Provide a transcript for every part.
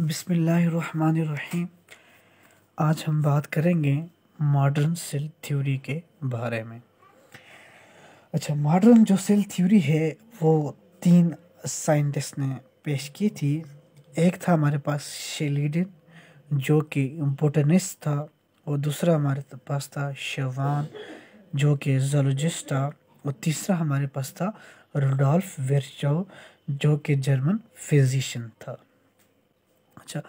बिसमीम आज हम बात करेंगे मॉडर्न सेल थ्योरी के बारे में अच्छा मॉडर्न जो सेल थ्योरी है वो तीन साइंटिस्ट ने पेश की थी एक था हमारे पास शेलिडिन जो कि बोटनिस्ट था और दूसरा हमारे पास था शवान जो कि जोलॉजिस्ट था और तीसरा हमारे पास था रोडोल्फ वर्चो जो कि जर्मन फिजिशियन था अच्छा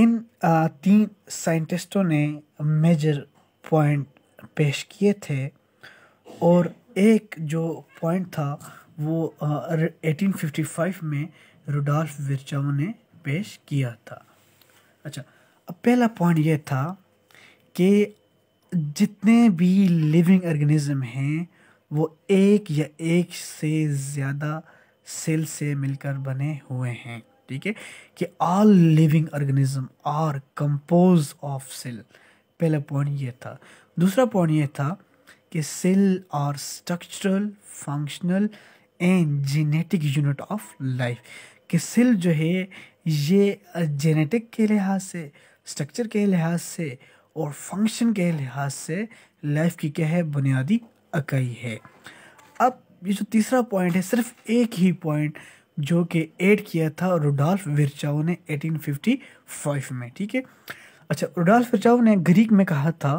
इन तीन साइंटिस्टों ने मेजर पॉइंट पेश किए थे और एक जो पॉइंट था वो एटीन फिफ्टी फाइव में रुडाल्फ विरचाओ ने पेश किया था अच्छा अब पहला पॉइंट ये था कि जितने भी लिविंग ऑर्गेनिज्म हैं वो एक या एक से ज़्यादा सेल से मिलकर बने हुए हैं ठीक है कि all living organism are compose of cell पहला पॉइंट ये था दूसरा पॉइंट ये था कि cell are structural functional and genetic unit of life कि सेल जो है ये जेनेटिक के लिहाज से स्ट्रक्चर के लिहाज से और फंक्शन के लिहाज से लाइफ की क्या है बुनियादी अकाई है अब ये जो तीसरा पॉइंट है सिर्फ एक ही पॉइंट जो कि एड किया था रोडाल्फ विरचाओ ने 1855 में ठीक है अच्छा रुडाल्फ विरचाओ ने ग्रीक में कहा था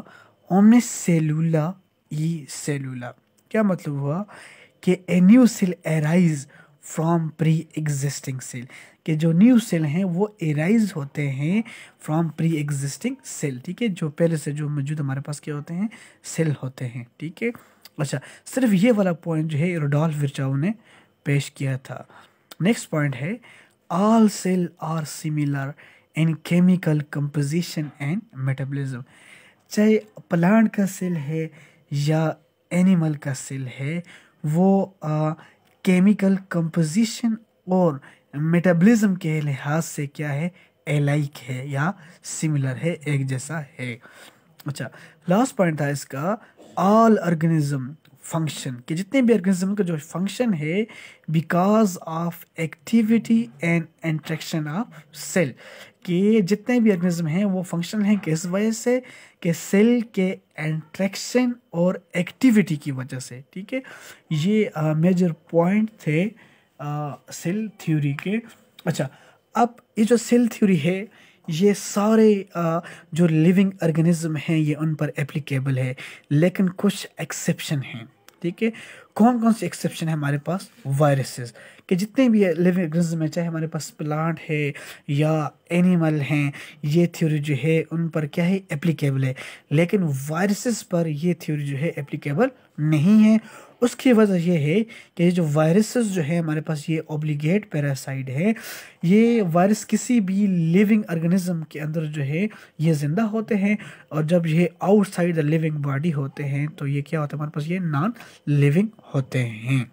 ओमने सेलूला ई सेलूला क्या मतलब हुआ कि a new cell arise from pre existing cell कि जो न्यू सेल हैं वो एराइज होते हैं फ्रॉम प्री एग्जिस्टिंग सेल ठीक है जो पहले से जो मौजूद हमारे पास क्या होते हैं सेल होते हैं ठीक है अच्छा सिर्फ ये वाला पॉइंट जो है रोडोल्फ विरचाओ ने पेश किया था नेक्स्ट पॉइंट है all cell are similar in chemical composition and metabolism चाहे प्लांट का सेल है या एनिमल का सेल है वो केमिकल कंपोजिशन और मेटाबॉलिज्म के लिहाज से क्या है एलाइक है या सिमिलर है एक जैसा है अच्छा लास्ट पॉइंट था इसका ऑल ऑर्गेनिज्म फंक्शन कि जितने भी ऑर्गेनिज्म का जो फंक्शन है because of activity and interaction of cell कि जितने भी ऑर्गेनिज्म हैं वो फंक्शन हैं किस वजह से कि सेल के एंट्रैक्शन और एक्टिविटी की वजह से ठीक है ये मेजर uh, पॉइंट थे सेल uh, थ्योरी के अच्छा अब ये जो सेल थ्योरी है ये सारे जो लिविंग ऑर्गेनिज्म हैं ये उन पर एप्लीकेबल है लेकिन कुछ एक्सेप्शन हैं ठीक है कौन कौन से एक्सेप्शन है हमारे पास वायरसेस कि जितने भी लिविंग ऑर्गेनिज्म है चाहे हमारे पास प्लांट है या एनिमल हैं ये थ्योरी जो है उन पर क्या है एप्लीकेबल है लेकिन वायरसेस पर ये थ्योरी जो है एप्लीकेबल नहीं है उसकी वजह यह है कि ये जो वायरसेस जो है हमारे पास ये ऑब्लीगेट पैरासाइड है ये वायरस किसी भी लिविंग ऑर्गेनिज्म के अंदर जो है ये ज़िंदा होते हैं और जब ये आउटसाइड द लिविंग बॉडी होते हैं तो ये क्या होता है हमारे पास ये नॉन लिविंग 補填